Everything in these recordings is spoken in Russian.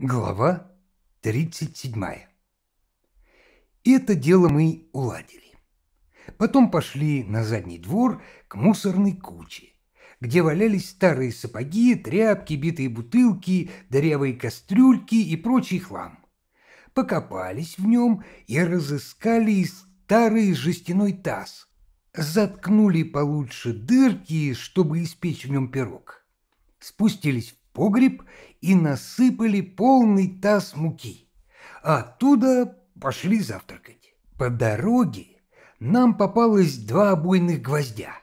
Глава 37. Это дело мы уладили. Потом пошли на задний двор к мусорной куче, где валялись старые сапоги, тряпки, битые бутылки, дырявые кастрюльки и прочий хлам. Покопались в нем и разыскали старый жестяной таз. Заткнули получше дырки, чтобы испечь в нем пирог. Спустились в погреб и насыпали полный таз муки. Оттуда пошли завтракать. По дороге нам попалось два обойных гвоздя.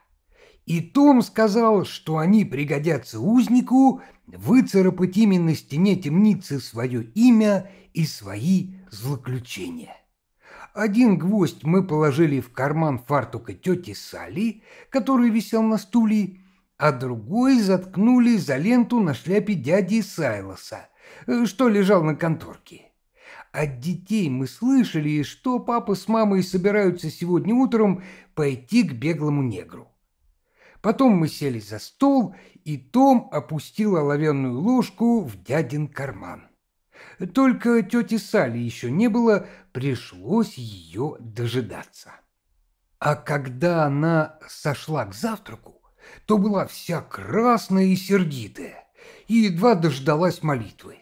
И Том сказал, что они пригодятся узнику выцарапать ими на стене темницы свое имя и свои злоключения. Один гвоздь мы положили в карман фартука тети Сали, который висел на стуле, а другой заткнули за ленту на шляпе дяди Сайлоса, э, что лежал на конторке. От детей мы слышали, что папа с мамой собираются сегодня утром пойти к беглому негру. Потом мы сели за стол, и Том опустил оловянную ложку в дядин карман. Только тете Сали еще не было, пришлось ее дожидаться. А когда она сошла к завтраку, то была вся красная и сердитая, и едва дождалась молитвы.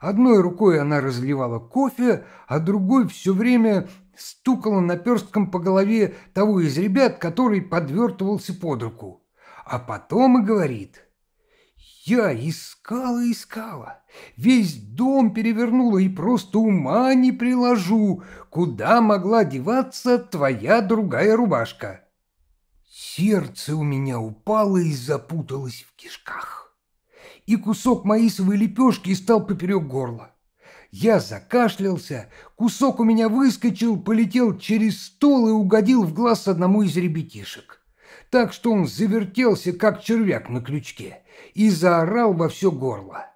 Одной рукой она разливала кофе, а другой все время стукала наперстком по голове того из ребят, который подвертывался под руку. А потом и говорит. «Я искала, искала, весь дом перевернула и просто ума не приложу, куда могла деваться твоя другая рубашка». Сердце у меня упало и запуталось в кишках. И кусок маисовой лепешки стал поперек горла. Я закашлялся, кусок у меня выскочил, полетел через стол и угодил в глаз одному из ребятишек. Так что он завертелся, как червяк на крючке, и заорал во все горло.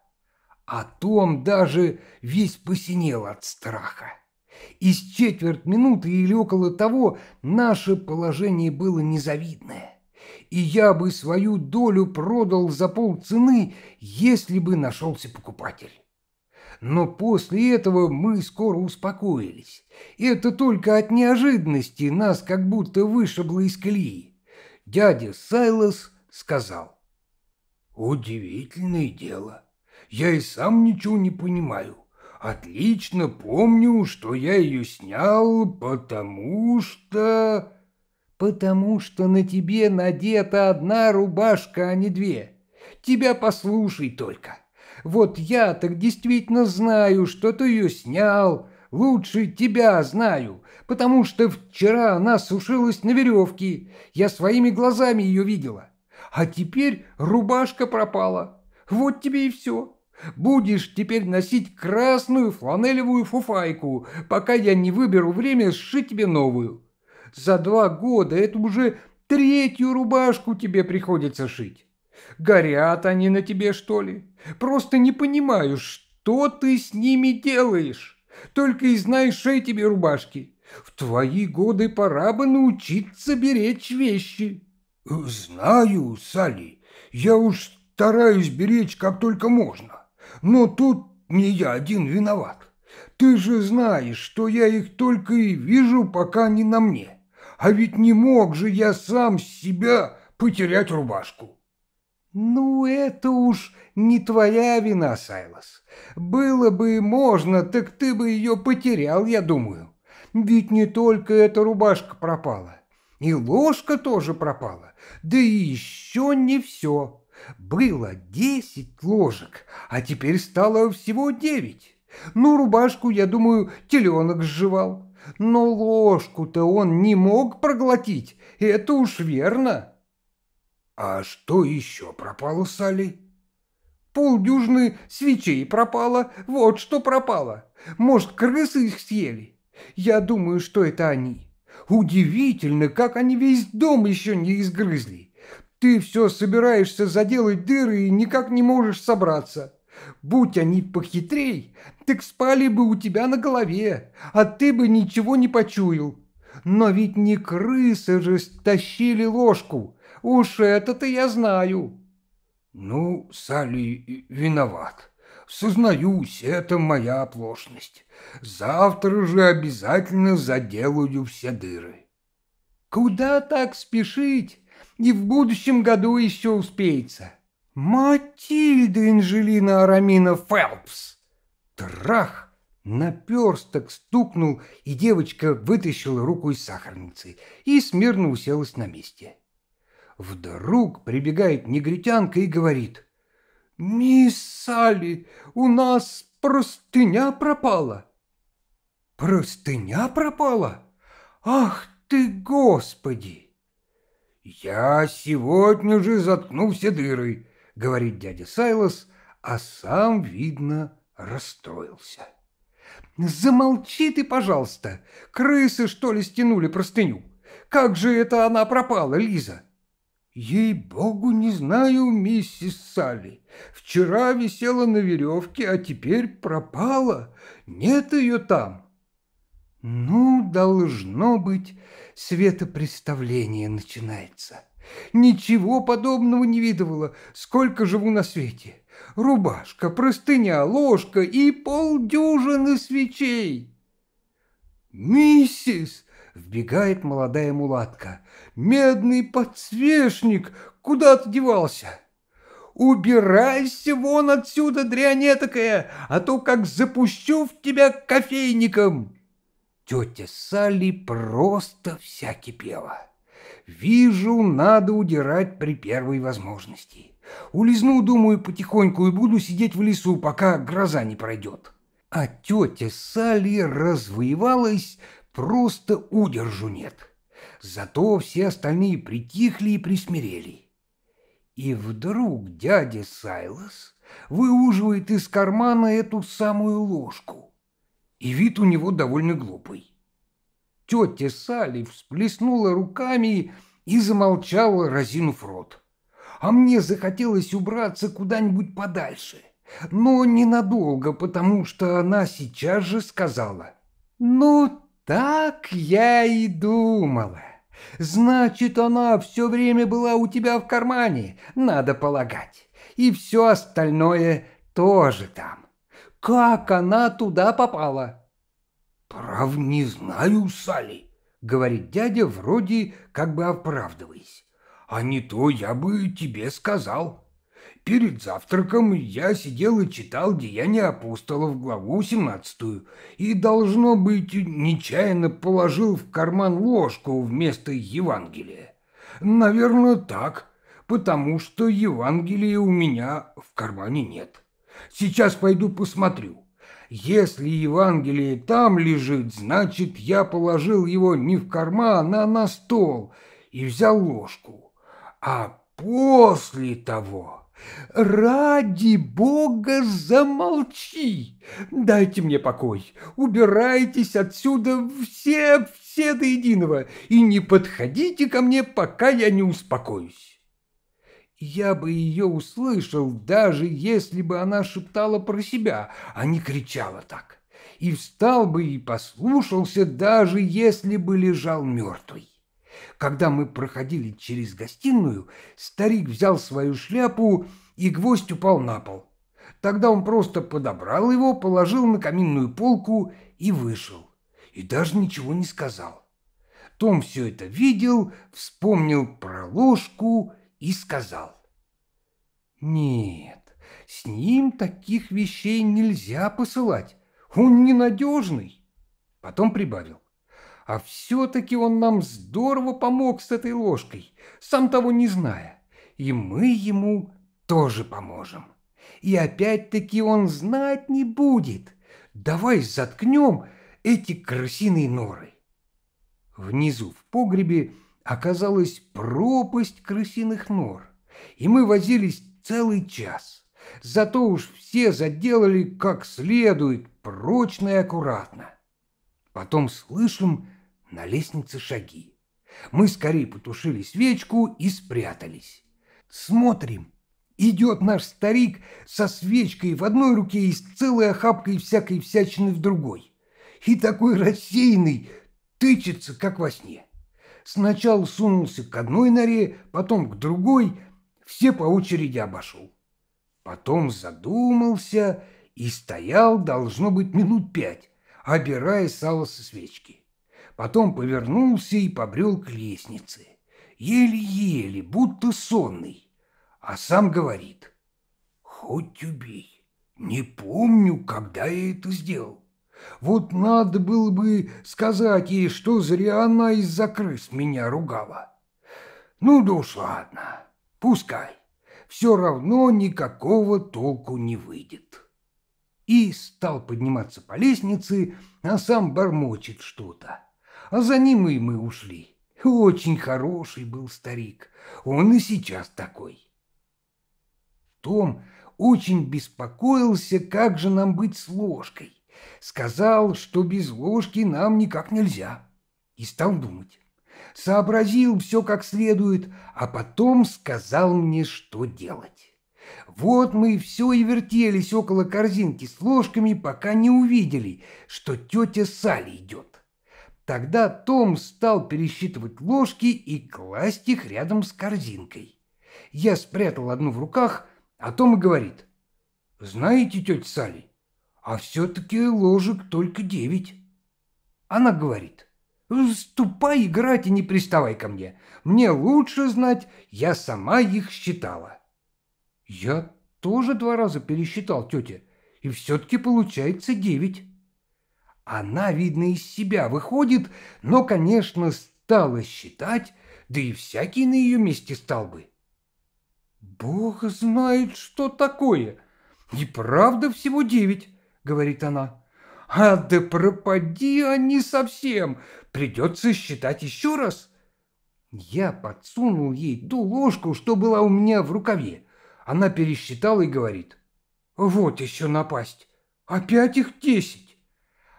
А Том даже весь посинел от страха. Из четверть минуты или около того наше положение было незавидное. И я бы свою долю продал за полцены, если бы нашелся покупатель. Но после этого мы скоро успокоились. Это только от неожиданности нас как будто вышибло из колеи. Дядя Сайлос сказал. «Удивительное дело. Я и сам ничего не понимаю отлично помню, что я ее снял, потому что...» «Потому что на тебе надета одна рубашка, а не две. Тебя послушай только. Вот я так действительно знаю, что ты ее снял. Лучше тебя знаю, потому что вчера она сушилась на веревке. Я своими глазами ее видела. А теперь рубашка пропала. Вот тебе и все». Будешь теперь носить красную фланелевую фуфайку, пока я не выберу время сшить тебе новую. За два года это уже третью рубашку тебе приходится шить. Горят они на тебе, что ли? Просто не понимаю, что ты с ними делаешь. Только и знаешь, шей рубашки. В твои годы пора бы научиться беречь вещи. Знаю, Сали, я уж стараюсь беречь как только можно. Но тут не я один виноват. Ты же знаешь, что я их только и вижу, пока не на мне. А ведь не мог же я сам себя потерять рубашку. Ну, это уж не твоя вина, Сайлос. Было бы можно, так ты бы ее потерял, я думаю. Ведь не только эта рубашка пропала. И ложка тоже пропала. Да и еще не все. Было десять ложек, а теперь стало всего девять. Ну, рубашку, я думаю, теленок сживал. Но ложку-то он не мог проглотить, это уж верно. А что еще пропало с Али? Полдюжины свечей пропало, вот что пропало. Может, крысы их съели? Я думаю, что это они. Удивительно, как они весь дом еще не изгрызли. Ты все собираешься заделать дыры и никак не можешь собраться. Будь они похитрей, так спали бы у тебя на голове, а ты бы ничего не почуял. Но ведь не крысы же стащили ложку. Уж это-то я знаю. Ну, Салли э, виноват. Сознаюсь, это моя оплошность. Завтра же обязательно заделаю все дыры. Куда так спешить? и в будущем году еще успеется. Матильда Анжелина Арамина Фелпс! Трах! Наперсток стукнул, и девочка вытащила руку из сахарницы и смирно уселась на месте. Вдруг прибегает негритянка и говорит. «Мисс Салли, у нас простыня пропала!» «Простыня пропала? Ах ты, Господи!» «Я сегодня же заткну все дыры», — говорит дядя Сайлос, а сам, видно, расстроился. «Замолчи ты, пожалуйста! Крысы, что ли, стянули простыню? Как же это она пропала, Лиза?» «Ей-богу, не знаю, миссис Салли. Вчера висела на веревке, а теперь пропала. Нет ее там». Ну, должно быть, светопреставление начинается. Ничего подобного не видывала, сколько живу на свете. Рубашка, простыня, ложка и полдюжины свечей. «Миссис!» — вбегает молодая мулатка. «Медный подсвечник! Куда ты девался?» «Убирайся вон отсюда, дрянь этакая, а то как запущу в тебя кофейником!» Тетя Салли просто вся кипела. Вижу, надо удирать при первой возможности. Улизну, думаю, потихоньку и буду сидеть в лесу, пока гроза не пройдет. А тетя Салли развоевалась, просто удержу нет. Зато все остальные притихли и присмирели. И вдруг дядя Сайлас выуживает из кармана эту самую ложку и вид у него довольно глупый. Тетя Салли всплеснула руками и замолчала, разинув рот. А мне захотелось убраться куда-нибудь подальше, но ненадолго, потому что она сейчас же сказала. «Ну, так я и думала. Значит, она все время была у тебя в кармане, надо полагать, и все остальное тоже там». Как она туда попала? Прав не знаю, Сали. говорит дядя, вроде как бы оправдываясь. А не то я бы тебе сказал. Перед завтраком я сидел и читал «Деяния апостолов», главу 17, и, должно быть, нечаянно положил в карман ложку вместо Евангелия. Наверное, так, потому что Евангелия у меня в кармане нет. Сейчас пойду посмотрю. Если Евангелие там лежит, значит, я положил его не в карман, а на стол и взял ложку. А после того... «Ради бога замолчи! Дайте мне покой! Убирайтесь отсюда все, все до единого и не подходите ко мне, пока я не успокоюсь!» Я бы ее услышал, даже если бы она шептала про себя, а не кричала так. И встал бы и послушался, даже если бы лежал мертвый. Когда мы проходили через гостиную, старик взял свою шляпу, и гвоздь упал на пол. Тогда он просто подобрал его, положил на каминную полку и вышел. И даже ничего не сказал. Том все это видел, вспомнил про ложку и сказал. «Нет, с ним таких вещей нельзя посылать, он ненадежный». Потом прибавил. «А все-таки он нам здорово помог с этой ложкой, сам того не зная, и мы ему тоже поможем. И опять-таки он знать не будет. Давай заткнем эти крысиные норы». Внизу в погребе оказалась пропасть крысиных нор, и мы возились целый час. Зато уж все заделали как следует, прочно и аккуратно. Потом слышим на лестнице шаги. Мы скорее потушили свечку и спрятались. Смотрим. Идет наш старик со свечкой в одной руке и с целой охапкой всякой всячины в другой. И такой рассеянный тычется, как во сне сначала сунулся к одной норе, потом к другой, все по очереди обошел. Потом задумался и стоял, должно быть, минут пять, обирая сало со свечки. Потом повернулся и побрел к лестнице. Еле-еле, будто сонный, а сам говорит. «Хоть убей, не помню, когда я это сделал. Вот надо было бы сказать ей, что зря она из-за крыс меня ругала. Ну да уж ладно, пускай. Все равно никакого толку не выйдет. И стал подниматься по лестнице, а сам бормочет что-то. А за ним и мы ушли. Очень хороший был старик, он и сейчас такой. Том очень беспокоился, как же нам быть с ложкой Сказал, что без ложки нам никак нельзя. И стал думать. Сообразил все как следует, а потом сказал мне, что делать. Вот мы все и вертелись около корзинки с ложками, пока не увидели, что тетя Салли идет. Тогда Том стал пересчитывать ложки и класть их рядом с корзинкой. Я спрятал одну в руках, а Том и говорит, «Знаете, тетя Салли, а все-таки ложек только девять. Она говорит, «Ступай играть и не приставай ко мне. Мне лучше знать, я сама их считала». «Я тоже два раза пересчитал, тетя, и все-таки получается девять». Она, видно, из себя выходит, но, конечно, стала считать, да и всякий на ее месте стал бы. «Бог знает, что такое! И правда всего девять!» – говорит она. «А да пропади они совсем! Придется считать еще раз!» Я подсунул ей ту ложку, что была у меня в рукаве. Она пересчитала и говорит. «Вот еще напасть! Опять их десять!»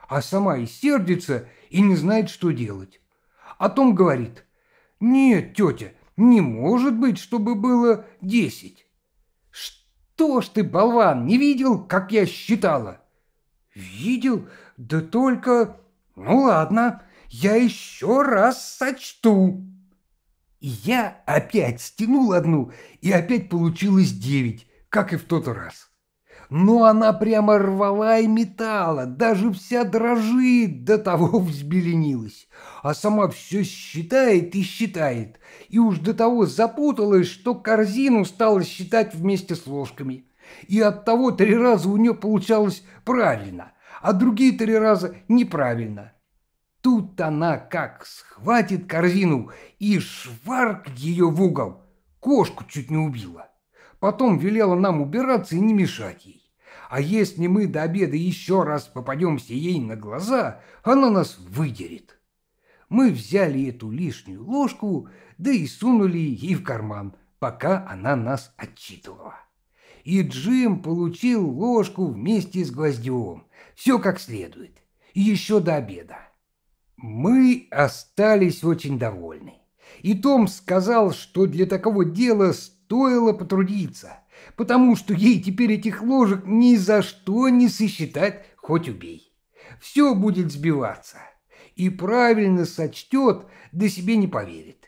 А сама и сердится, и не знает, что делать. О Том говорит. «Нет, тетя, не может быть, чтобы было десять!» «Что ж ты, болван, не видел, как я считала?» «Видел? Да только... Ну ладно, я еще раз сочту». И я опять стянул одну, и опять получилось девять, как и в тот раз. Но она прямо рвала и метала, даже вся дрожит, до того взбеленилась. А сама все считает и считает, и уж до того запуталась, что корзину стала считать вместе с ложками. И от того три раза у нее получалось правильно, а другие три раза неправильно. Тут она как схватит корзину и шварк ее в угол. Кошку чуть не убила. Потом велела нам убираться и не мешать ей. А если мы до обеда еще раз попадемся ей на глаза, она нас выдерет. Мы взяли эту лишнюю ложку, да и сунули ей в карман, пока она нас отчитывала и Джим получил ложку вместе с гвоздем. Все как следует. Еще до обеда. Мы остались очень довольны. И Том сказал, что для такого дела стоило потрудиться, потому что ей теперь этих ложек ни за что не сосчитать, хоть убей. Все будет сбиваться. И правильно сочтет, да себе не поверит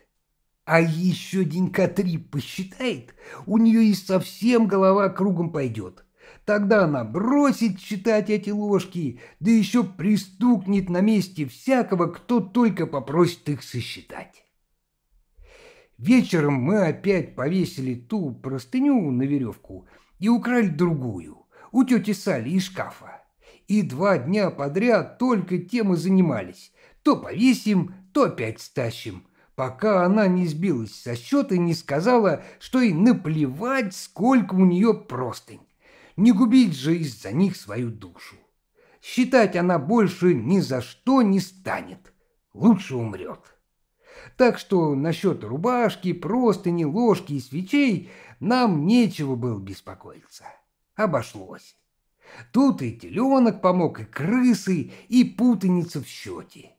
а еще денька три посчитает, у нее и совсем голова кругом пойдет. Тогда она бросит читать эти ложки, да еще пристукнет на месте всякого, кто только попросит их сосчитать. Вечером мы опять повесили ту простыню на веревку и украли другую, у тети Сали из шкафа. И два дня подряд только тем и занимались. То повесим, то опять стащим – пока она не сбилась со счета и не сказала, что и наплевать, сколько у нее простынь. Не губить же из-за них свою душу. Считать она больше ни за что не станет. Лучше умрет. Так что насчет рубашки, простыни, ложки и свечей нам нечего было беспокоиться. Обошлось. Тут и теленок помог, и крысы, и путаница в счете.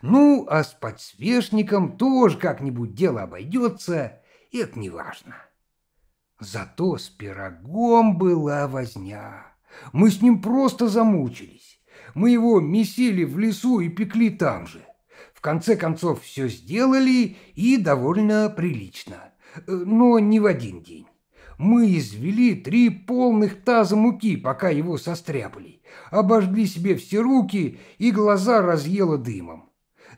Ну, а с подсвечником тоже как-нибудь дело обойдется, и это не важно. Зато с пирогом была возня. Мы с ним просто замучились. Мы его месили в лесу и пекли там же. В конце концов, все сделали и довольно прилично. Э, но не в один день. Мы извели три полных таза муки, пока его состряпали. Обожгли себе все руки и глаза разъело дымом.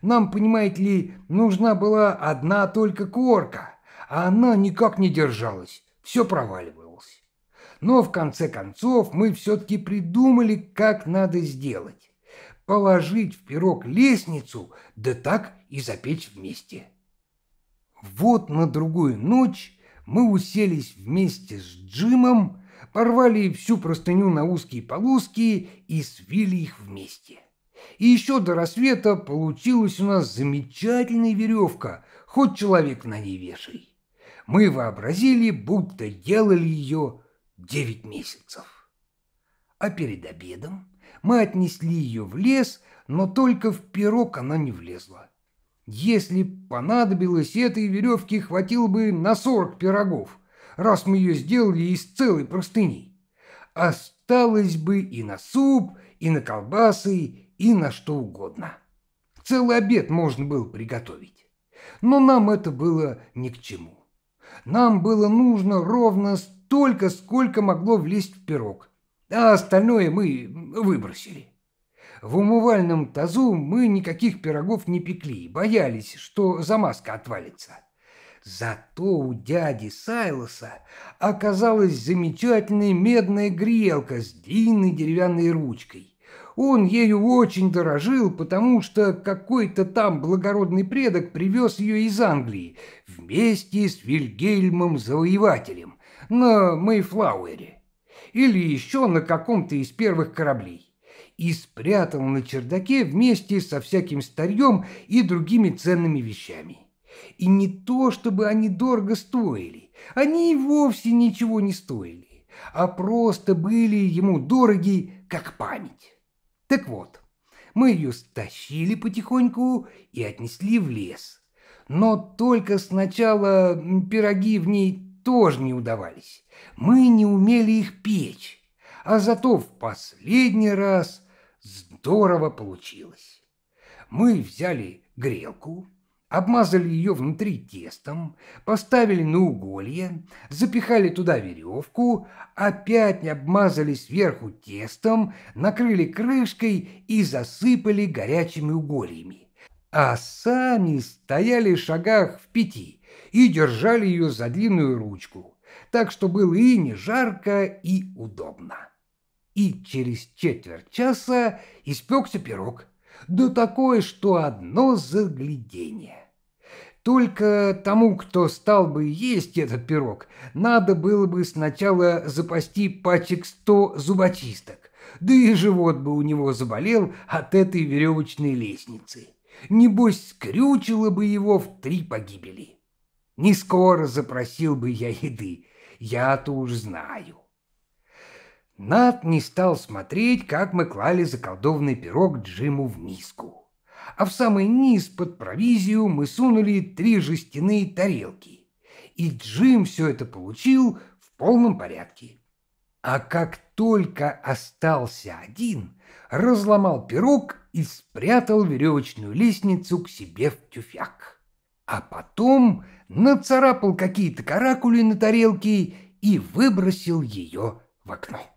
Нам, понимаете ли, нужна была одна только корка, а она никак не держалась, все проваливалось. Но в конце концов мы все-таки придумали, как надо сделать. Положить в пирог лестницу, да так и запечь вместе. Вот на другую ночь мы уселись вместе с Джимом, порвали всю простыню на узкие полоски и свили их вместе. И еще до рассвета получилась у нас замечательная веревка, хоть человек на ней вешай. Мы вообразили, будто делали ее девять месяцев. А перед обедом мы отнесли ее в лес, но только в пирог она не влезла. Если понадобилось, этой веревки хватило бы на сорок пирогов, раз мы ее сделали из целой простыни. Осталось бы и на суп, и на колбасы, и на что угодно. Целый обед можно было приготовить. Но нам это было ни к чему. Нам было нужно ровно столько, сколько могло влезть в пирог, а остальное мы выбросили. В умывальном тазу мы никаких пирогов не пекли, боялись, что замазка отвалится. Зато у дяди Сайлоса оказалась замечательная медная грелка с длинной деревянной ручкой. Он ею очень дорожил, потому что какой-то там благородный предок привез ее из Англии вместе с Вильгельмом-завоевателем на Мейфлауэре или еще на каком-то из первых кораблей и спрятал на чердаке вместе со всяким старьем и другими ценными вещами. И не то, чтобы они дорого стоили, они и вовсе ничего не стоили, а просто были ему дороги, как память. Так вот, мы ее стащили потихоньку и отнесли в лес. Но только сначала пироги в ней тоже не удавались. Мы не умели их печь, а зато в последний раз здорово получилось. Мы взяли грелку, обмазали ее внутри тестом, поставили на уголье, запихали туда веревку, опять обмазали сверху тестом, накрыли крышкой и засыпали горячими угольями. А сами стояли в шагах в пяти и держали ее за длинную ручку, так что было и не жарко, и удобно. И через четверть часа испекся пирог, да такой, что одно заглядение. Только тому, кто стал бы есть этот пирог, надо было бы сначала запасти пачек сто зубочисток, да и живот бы у него заболел от этой веревочной лестницы. Небось, скрючило бы его в три погибели. Не скоро запросил бы я еды, я-то уж знаю. Над не стал смотреть, как мы клали заколдованный пирог Джиму в миску а в самый низ под провизию мы сунули три жестяные тарелки. И Джим все это получил в полном порядке. А как только остался один, разломал пирог и спрятал веревочную лестницу к себе в тюфяк. А потом нацарапал какие-то каракули на тарелке и выбросил ее в окно.